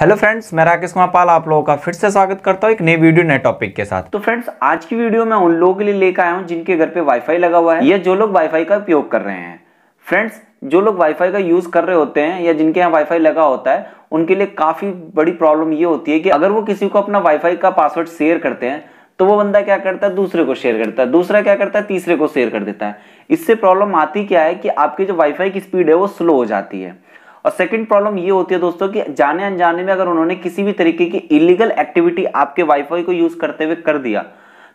hello friends मैं राकेश कुमार पाल आप लोगों का फिर से स्वागत करता हूँ एक नई वीडियो नए टॉपिक के साथ तो फ्रेंड्स आज की वीडियो मैं उन लोगों के लिए लेकर आया हूँ जिनके घर पे वाईफाई लगा हुआ है या जो लोग वाईफाई का उपयोग कर रहे हैं फ्रेंड्स जो लोग वाईफाई का यूज़ कर रहे होते हैं या जिनके यहाँ वाईफाई लगा होता है उनके लिए काफ़ी बड़ी प्रॉब्लम ये होती है कि अगर वो किसी को अपना वाईफाई का पासवर्ड शेयर करते हैं तो वो बंदा क्या करता है दूसरे को शेयर करता है दूसरा क्या करता है तीसरे को शेयर कर देता है इससे प्रॉब्लम आती क्या है कि आपकी जो वाईफाई की स्पीड है वो स्लो हो जाती है और सेकंड प्रॉब्लम ये होती है दोस्तों कि जाने अनजाने में अगर उन्होंने किसी भी तरीके की इलीगल एक्टिविटी आपके वाईफाई को यूज करते हुए कर दिया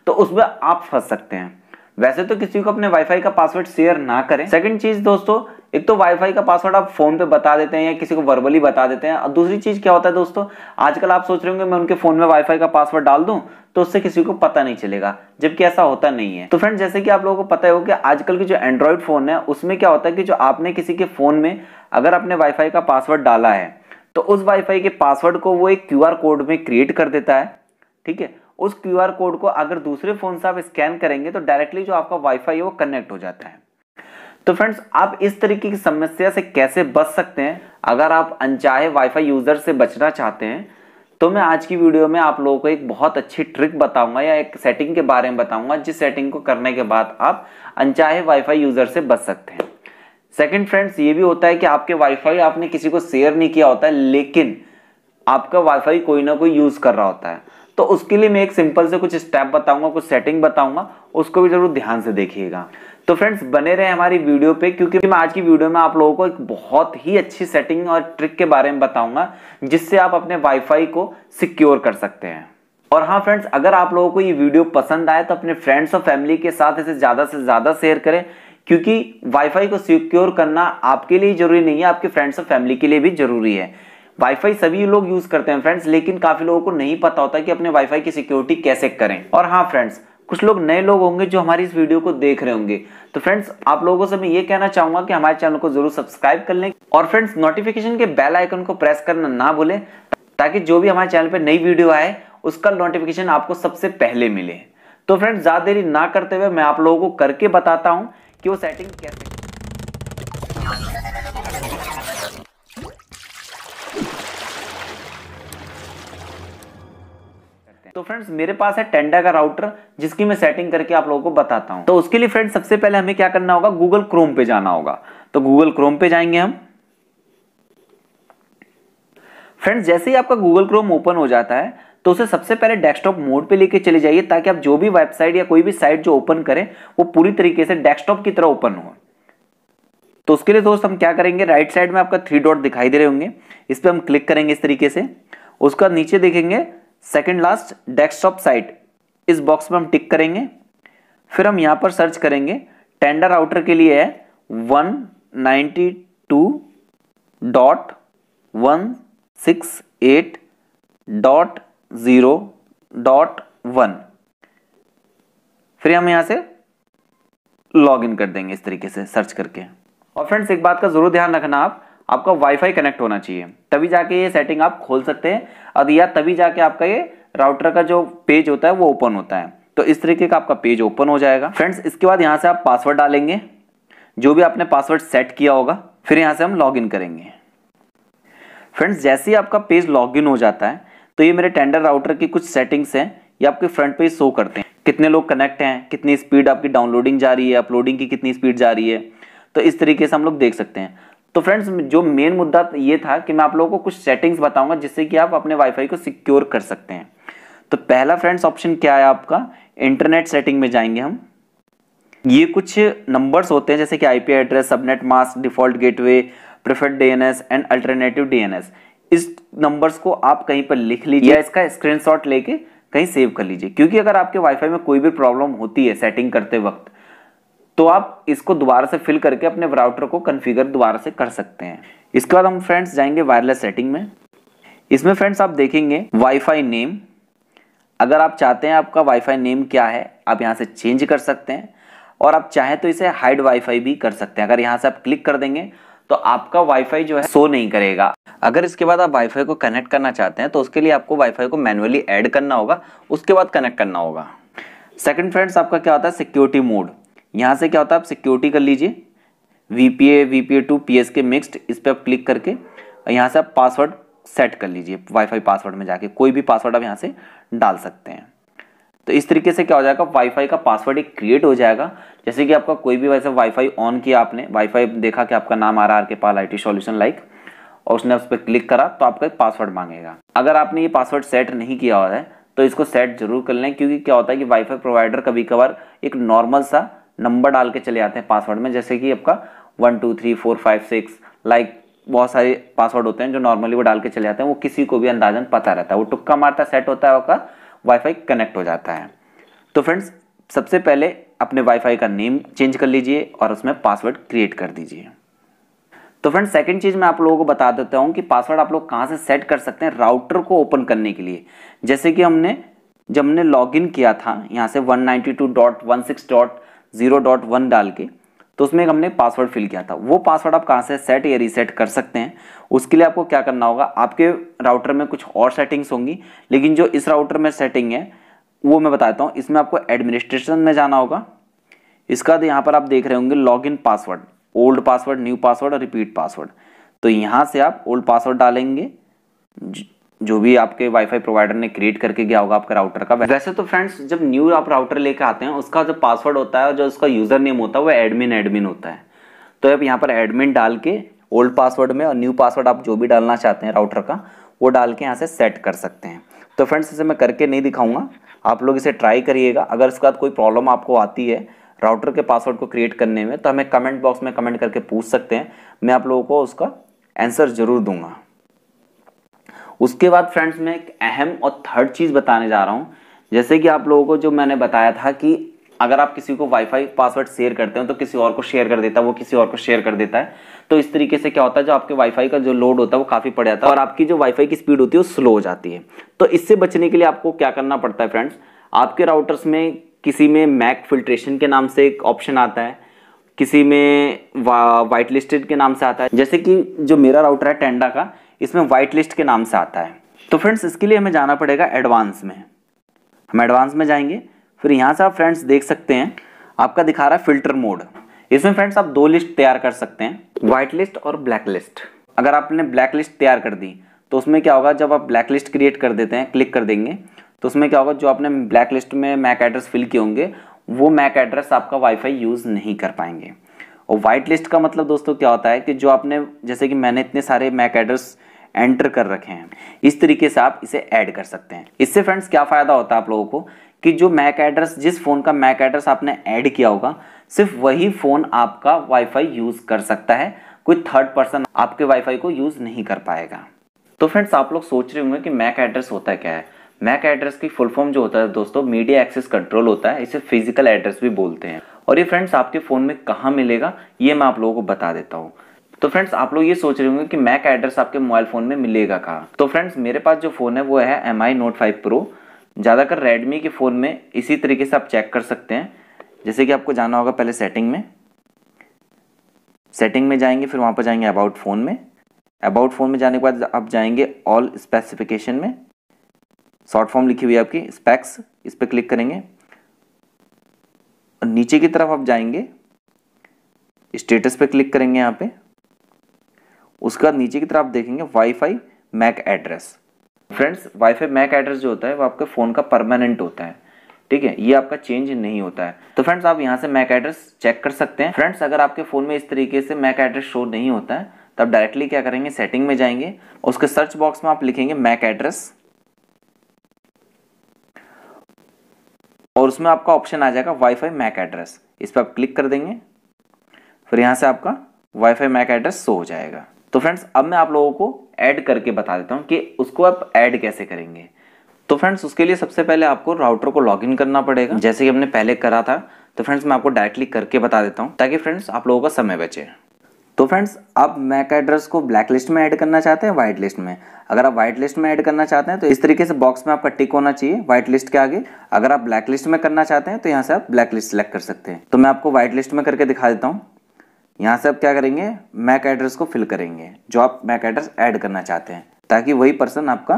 तो उसमें आप फंस सकते हैं वैसे तो किसी को अपने वाईफाई का पासवर्ड शेयर ना करें सेकंड चीज दोस्तों एक तो वाईफाई का पासवर्ड आप फोन पे बता देते हैं या किसी को वर्बली बता देते हैं और दूसरी चीज़ क्या होता है दोस्तों आजकल आप सोच रहे होंगे मैं उनके फ़ोन में वाईफाई का पासवर्ड डाल दूं तो उससे किसी को पता नहीं चलेगा जबकि ऐसा होता नहीं है तो फ्रेंड जैसे कि आप लोगों को पता हो कि आजकल की जो एंड्रॉयड फ़ोन है उसमें क्या होता है कि जो आपने किसी के फ़ोन में अगर आपने वाईफाई का पासवर्ड डाला है तो उस वाईफाई के पासवर्ड को वो एक क्यू कोड में क्रिएट कर देता है ठीक है उस क्यू कोड को अगर दूसरे फ़ोन से आप स्कैन करेंगे तो डायरेक्टली जो आपका वाईफाई है वो कनेक्ट हो जाता है तो फ्रेंड्स आप इस तरीके की समस्या से कैसे बच सकते हैं अगर आप अनचाहे वाईफाई यूज़र से बचना चाहते हैं तो मैं आज की वीडियो में आप लोगों को एक बहुत अच्छी ट्रिक बताऊंगा या एक सेटिंग के बारे में बताऊंगा जिस सेटिंग को करने के बाद आप अनचाहे वाईफाई यूज़र से बच सकते हैं सेकंड फ्रेंड्स ये भी होता है कि आपके वाईफाई आपने किसी को शेयर नहीं किया होता है लेकिन आपका वाईफाई कोई ना कोई यूज़ कर रहा होता है तो उसके लिए मैं एक सिंपल से कुछ स्टेप बताऊंगा कुछ सेटिंग बताऊंगा उसको भी ज़रूर ध्यान से देखिएगा तो फ्रेंड्स बने रहे हमारी वीडियो पे क्योंकि मैं आज की वीडियो में आप लोगों को एक बहुत ही अच्छी सेटिंग और ट्रिक के बारे में बताऊंगा जिससे आप अपने वाईफाई को सिक्योर कर सकते हैं और हाँ फ्रेंड्स अगर आप लोगों को ये वीडियो पसंद आए तो अपने फ्रेंड्स और फैमिली के साथ इसे ज़्यादा से ज़्यादा शेयर करें क्योंकि वाईफाई को सिक्योर करना आपके लिए ज़रूरी नहीं है आपके फ्रेंड्स और फैमिली के लिए भी ज़रूरी है वाईफाई सभी लोग यूज़ करते हैं फ्रेंड्स लेकिन काफ़ी लोगों को नहीं पता होता कि अपने वाईफाई की सिक्योरिटी कैसे करें और हाँ फ्रेंड्स कुछ लोग नए लोग होंगे जो हमारी इस वीडियो को देख रहे होंगे तो फ्रेंड्स आप लोगों से मैं ये कहना चाहूंगा कि हमारे चैनल को जरूर सब्सक्राइब कर लें और फ्रेंड्स नोटिफिकेशन के बेल आइकन को प्रेस करना ना भूलें ताकि जो भी हमारे चैनल पर नई वीडियो आए उसका नोटिफिकेशन आपको सबसे पहले मिले तो फ्रेंड्स ज़्यादा देरी ना करते हुए मैं आप लोगों को करके बताता हूँ कि वो सेटिंग कैसे तो फ्रेंड्स मेरे पास है टेंडा का राउटर जिसकी मैं सेटिंग करके आप लोगों को बताता हूं तो उसके लिए फ्रेंड्स सबसे पहले हमें क्या करना होगा गूगल क्रोम पे जाना होगा तो गूगल क्रोम पे जाएंगे हम फ्रेंड्स जैसे ही आपका गूगल क्रोम ओपन हो जाता है तो उसे सबसे पहले डेस्कटॉप मोड पे लेके चले जाइए ताकि आप जो भी वेबसाइट या कोई भी साइट जो ओपन करें वो पूरी तरीके से डेस्कटॉप की तरह ओपन हो तो उसके लिए दोस्त हम क्या करेंगे राइट right साइड में आपका थ्री डॉट दिखाई दे रहे होंगे इस पर हम क्लिक करेंगे इस तरीके से उसका नीचे देखेंगे सेकेंड लास्ट डेस्कटॉप साइट इस बॉक्स में हम टिक करेंगे फिर हम यहां पर सर्च करेंगे टेंडर राउटर के लिए है one ninety two dot one six eight dot zero dot one फिर हम यहां से लॉग इन कर देंगे इस तरीके से सर्च करके और फ्रेंड्स एक बात का ज़रूर ध्यान रखना आप आपका वाईफाई कनेक्ट होना चाहिए तभी जाके ये सेटिंग आप खोल सकते हैं और या तभी जाके आपका ये राउटर का जो पेज होता है वो ओपन होता है तो इस तरीके का आपका पेज ओपन हो जाएगा फ्रेंड्स इसके बाद यहाँ से आप पासवर्ड डालेंगे जो भी आपने पासवर्ड सेट किया होगा फिर यहाँ से हम लॉगिन करेंगे फ्रेंड्स जैसे ही आपका पेज इन हो जाता है तो ये मेरे टेंडर राउटर की कुछ सेटिंग्स हैं ये आपके फ्रंट पेज शो करते हैं कितने लोग कनेक्ट हैं कितनी स्पीड आपकी डाउनलोडिंग जा रही है अपलोडिंग की कितनी स्पीड जा रही है तो इस तरीके से हम लोग देख सकते हैं तो फ्रेंड्स जो मेन मुद्दा ये था कि मैं आप लोगों को कुछ सेटिंग्स बताऊंगा जिससे कि आप अपने वाईफाई को सिक्योर कर सकते हैं तो पहला फ्रेंड्स ऑप्शन क्या है आपका इंटरनेट सेटिंग में जाएंगे हम ये कुछ नंबर्स होते हैं जैसे कि IP address subnet mask default gateway preferred DNS and alternative DNS इस नंबर्स को आप कहीं पर लिख लीजिए या इसका स्क्रीनशॉट लेके कहीं सेव कर लीजिए क्योंकि अगर आपके वाईफाई में कोई भी प्रॉब्लम होती है सेटिंग करते वक्त तो आप इसको दोबारा से फिल करके अपने राउटर को कन्फिगर दोबारा से कर सकते हैं इसके बाद हम फ्रेंड्स जाएंगे वायरलेस सेटिंग में इसमें फ्रेंड्स आप देखेंगे वाईफाई नेम अगर आप चाहते हैं आपका वाईफाई नेम क्या है आप यहां से चेंज कर सकते हैं और आप चाहें तो इसे हाइड वाईफाई भी कर सकते हैं अगर यहां से आप क्लिक कर देंगे तो आपका वाईफाई जो है शो नहीं करेगा अगर इसके बाद आप वाईफाई को कनेक्ट करना चाहते हैं तो उसके लिए आपको वाईफाई को मैनुअली ऐड करना होगा उसके बाद कनेक्ट करना होगा सेकंड फ्रेंड्स आपका क्या होता है सिक्योरिटी मोड यहाँ से क्या होता है आप सिक्योरिटी कर लीजिए V P A V P A two P S के मिक्सड इस पर आप क्लिक करके यहाँ से आप पासवर्ड सेट कर लीजिए वाईफाई पासवर्ड में जाके कोई भी पासवर्ड आप यहाँ से डाल सकते हैं तो इस तरीके से क्या हो जाएगा वाईफाई का पासवर्ड एक क्रिएट हो जाएगा जैसे कि आपका कोई भी वैसे वाईफाई ऑन किया आपने वाईफाई देखा कि आपका नाम आ रहा है के पाल आई टी लाइक और उसने उस पर क्लिक करा तो आपका एक पासवर्ड मांगेगा अगर आपने ये पासवर्ड सेट नहीं किया हुआ है तो इसको सेट जरूर कर लें क्योंकि क्या होता है कि वाईफाई प्रोवाइडर कभी कभार एक नॉर्मल सा नंबर डाल के चले आते हैं पासवर्ड में जैसे कि आपका one two three four five six like बहुत सारे पासवर्ड होते हैं जो नॉर्मली वो डाल के चले जाते हैं वो किसी को भी अंदाजन पता रहता है वो टुक्का मारता सेट होता है आपका वाईफाई कनेक्ट हो जाता है तो फ्रेंड्स सबसे पहले अपने वाईफाई का नेम चेंज कर लीजिए और उसमें पासवर्ड क्रिएट कर दीजिए तो फ्रेंड्स सेकंड चीज़ मैं आप लोगों को बता देता हूँ कि पासवर्ड आप लोग कहाँ से सेट कर सकते हैं राउटर को ओपन करने के लिए जैसे कि हमने जब हमने लॉग किया था यहाँ से वन जीरो डॉट वन डाल के तो उसमें हमने पासवर्ड फिल किया था वो पासवर्ड आप कहाँ से सेट या रीसेट कर सकते हैं उसके लिए आपको क्या करना होगा आपके राउटर में कुछ और सेटिंग्स होंगी लेकिन जो इस राउटर में सेटिंग है वो मैं बताता हूँ इसमें आपको एडमिनिस्ट्रेशन में जाना होगा इसका तो यहाँ पर आप देख रहे होंगे log in password old password new password और रिपीट पासवर्ड तो यहाँ से आप ओल्ड पासवर्ड डालेंगे जो भी आपके वाईफाई प्रोवाइडर ने क्रिएट करके गया होगा आपका राउटर का वैसे तो फ्रेंड्स जब न्यू आप राउटर लेके आते हैं उसका जो पासवर्ड होता है जो उसका यूज़र नेम होता है वो एडमिन एडमिन होता है तो आप यहाँ पर एडमिन डाल के ओल्ड पासवर्ड में और न्यू पासवर्ड आप जो भी डालना चाहते हैं राउटर का वो डाल के यहाँ से सेट कर सकते हैं तो फ्रेंड्स इसे मैं करके नहीं दिखाऊंगा आप लोग इसे ट्राई करिएगा अगर इसके बाद कोई प्रॉब्लम आपको आती है राउटर के पासवर्ड को क्रिएट करने में तो हमें कमेंट बॉक्स में कमेंट करके पूछ सकते हैं मैं आप लोगों को उसका आंसर ज़रूर दूंगा उसके बाद फ्रेंड्स मैं एक अहम और थर्ड चीज़ बताने जा रहा हूँ जैसे कि आप लोगों को जो मैंने बताया था कि अगर आप किसी को वाईफाई पासवर्ड शेयर करते हो तो किसी और को शेयर कर देता है वो किसी और को शेयर कर देता है तो इस तरीके से क्या होता है जो आपके वाईफाई का जो लोड होता है वो काफ़ी पड़ जाता है और आपकी जो वाईफाई की स्पीड होती है वो स्लो हो जाती है तो इससे बचने के लिए आपको क्या करना पड़ता है फ्रेंड्स आपके राउटर्स में किसी में मैक फिल्ट्रेशन के नाम से एक ऑप्शन आता है किसी में वा, वाइट लिस्टेड के नाम से आता है जैसे कि जो मेरा राउटर है टेंडा का इसमें वाइट लिस्ट के नाम से आता है तो फ्रेंड्स इसके लिए हमें जाना पड़ेगा एडवांस में हम एडवांस में जाएंगे फिर यहाँ से आप फ्रेंड्स देख सकते हैं आपका दिखा रहा है फिल्टर मोड इसमें फ्रेंड्स आप दो लिस्ट तैयार कर सकते हैं व्हाइट लिस्ट और ब्लैक लिस्ट अगर आपने ब्लैक लिस्ट तैयार कर दी तो उसमें क्या होगा जब आप ब्लैक लिस्ट क्रिएट कर देते हैं क्लिक कर देंगे तो उसमें क्या होगा जो आपने ब्लैक लिस्ट में मैक एड्रेस फिल किए होंगे वो मैक एड्रेस आपका वाईफाई यूज़ नहीं कर पाएंगे और व्हाइट लिस्ट का मतलब दोस्तों क्या होता है कि जो आपने जैसे कि मैंने इतने सारे मैक एड्रेस एंटर कर रखे हैं इस तरीके से आप इसे ऐड कर सकते हैं इससे फ्रेंड्स क्या फ़ायदा होता है आप लोगों को कि जो मैक एड्रेस जिस फ़ोन का मैक एड्रेस आपने ऐड किया होगा सिर्फ वही फ़ोन आपका वाईफाई यूज़ कर सकता है कोई थर्ड पर्सन आपके वाईफाई को यूज़ नहीं कर पाएगा तो फ्रेंड्स आप लोग सोच रहे होंगे कि मैक एड्रेस होता है क्या है मैक एड्रेस की फुल फॉर्म जो होता है दोस्तों मीडिया एक्सेस कंट्रोल होता है इसे फिजिकल एड्रेस भी बोलते हैं और ये फ्रेंड्स आपके फ़ोन में कहाँ मिलेगा ये मैं आप लोगों को बता देता हूँ तो फ्रेंड्स आप लोग ये सोच रहे होंगे कि मैक एड्रेस आपके मोबाइल फोन में मिलेगा कहाँ तो फ्रेंड्स मेरे पास जो फोन है वो है M I note five pro ज़्यादातर रेडमी के फ़ोन में इसी तरीके से आप चेक कर सकते हैं जैसे कि आपको जाना होगा पहले सेटिंग में सेटिंग में जाएंगे फिर वहाँ पर जाएंगे अबाउट फ़ोन में अबाउट फ़ोन में जाने के बाद आप जाएंगे ऑल स्पेसिफिकेशन में शॉर्ट फॉर्म लिखी हुई है आपकी स्पेक्स इस पर क्लिक करेंगे और नीचे की तरफ आप जाएंगे स्टेटस पे क्लिक करेंगे यहाँ पे उसके बाद नीचे की तरफ देखेंगे wifi MAC address friends wifi MAC address जो होता है वो आपके फ़ोन का परमानेंट होता है ठीक है ये आपका चेंज नहीं होता है तो फ्रेंड्स आप यहाँ से मैक एड्रेस चेक कर सकते हैं फ्रेंड्स अगर आपके फ़ोन में इस तरीके से मैक एड्रेस शो नहीं होता है तो आप डायरेक्टली क्या करेंगे सेटिंग में जाएंगे उसके सर्च बॉक्स में आप लिखेंगे मैक एड्रेस और उसमें आपका ऑप्शन आ जाएगा वाईफाई मैक एड्रेस इस पर आप क्लिक कर देंगे फिर यहाँ से आपका वाईफाई मैक एड्रेस शो हो जाएगा तो फ्रेंड्स अब मैं आप लोगों को ऐड करके बता देता हूँ कि उसको आप ऐड कैसे करेंगे तो फ्रेंड्स उसके लिए सबसे पहले आपको राउटर को लॉगिन करना पड़ेगा जैसे कि हमने पहले करा था तो फ्रेंड्स मैं आपको डायरेक्टली करके बता देता हूँ ताकि फ्रेंड्स आप लोगों का समय बचे तो फ्रेंड्स आप मैक एड्रेस को ब्लैक लिस्ट में ऐड करना चाहते हैं व्हाइट लिस्ट में अगर आप व्हाइट लिस्ट में ऐड करना चाहते हैं तो इस तरीके से बॉक्स में आपका टिक होना चाहिए वाइट लिस्ट के आगे अगर आप ब्लैक लिस्ट में करना चाहते हैं तो यहाँ से आप ब्लैक लिस्ट सेलेक्ट कर सकते हैं तो मैं आपको व्हाइट लिस्ट में करके दिखा देता हूँ यहाँ से आप क्या करेंगे मैक एड्रेस को फिल करेंगे जो आप मैक एड्रेस ऐड करना चाहते हैं ताकि वही पर्सन आपका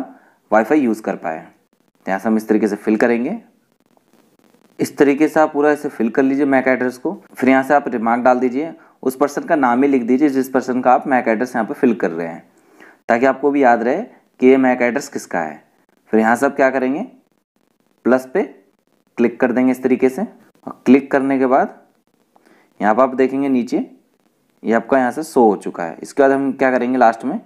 वाईफाई यूज़ कर पाए तो यहाँ से हम इस तरीके से फिल करेंगे इस तरीके से आप पूरा इसे फिल कर लीजिए मैक एड्रेस को फिर यहाँ से आप रिमार्क डाल दीजिए उस पर्सन का नाम ही लिख दीजिए जिस पर्सन का आप मैक एड्रेस यहाँ पर फिल कर रहे हैं ताकि आपको भी याद रहे कि ये मैक एड्रेस किसका है फिर यहाँ से आप क्या करेंगे प्लस पे क्लिक कर देंगे इस तरीके से और क्लिक करने के बाद यहाँ पर आप देखेंगे नीचे ये आपका यहाँ से सो हो चुका है इसके बाद हम क्या करेंगे लास्ट में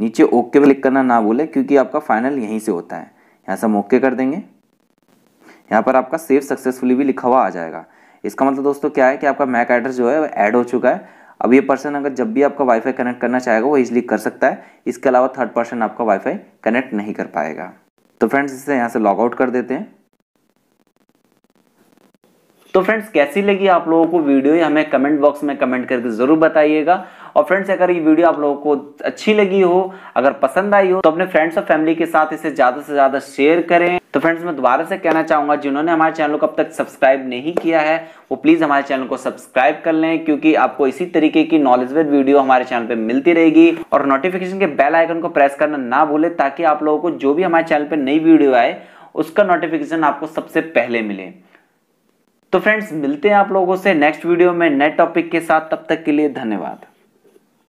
नीचे ओके क्लिक करना ना भूलें क्योंकि आपका फाइनल यहीं से होता है यहाँ से हम ओके कर देंगे यहाँ पर आपका सेव सक्सेसफुली भी लिखा हुआ आ जाएगा इसका मतलब दोस्तों क्या है कि आपका मैक एड्रेस जो है वो ऐड हो चुका है अब ये पर्सन अगर जब भी आपका वाईफाई कनेक्ट करना चाहेगा वो इजली कर सकता है इसके अलावा थर्ड पर्सन आपका वाईफाई कनेक्ट नहीं कर पाएगा तो फ्रेंड्स इसे यहाँ से लॉग आउट कर देते हैं तो फ्रेंड्स कैसी लगी आप लोगों को वीडियो हमें कमेंट बॉक्स में कमेंट करके ज़रूर बताइएगा और फ्रेंड्स अगर ये वीडियो आप लोगों को अच्छी लगी हो अगर पसंद आई हो तो अपने फ्रेंड्स और फैमिली के साथ इसे ज़्यादा से ज़्यादा शेयर करें तो फ्रेंड्स मैं दोबारा से कहना चाहूँगा जिन्होंने हमारे चैनल को अब तक सब्सक्राइब नहीं किया है वो प्लीज़ हमारे चैनल को सब्सक्राइब कर लें क्योंकि आपको इसी तरीके की नॉलेज वीडियो हमारे चैनल पर मिलती रहेगी और नोटिफिकेशन के बेल आइकन को प्रेस करना ना भूलें ताकि आप लोगों को जो भी हमारे चैनल पर नई वीडियो आए उसका नोटिफिकेशन आपको सबसे पहले मिले तो फ्रेंड्स मिलते हैं आप लोगों से नेक्स्ट वीडियो में नए टॉपिक के साथ तब तक के लिए धन्यवाद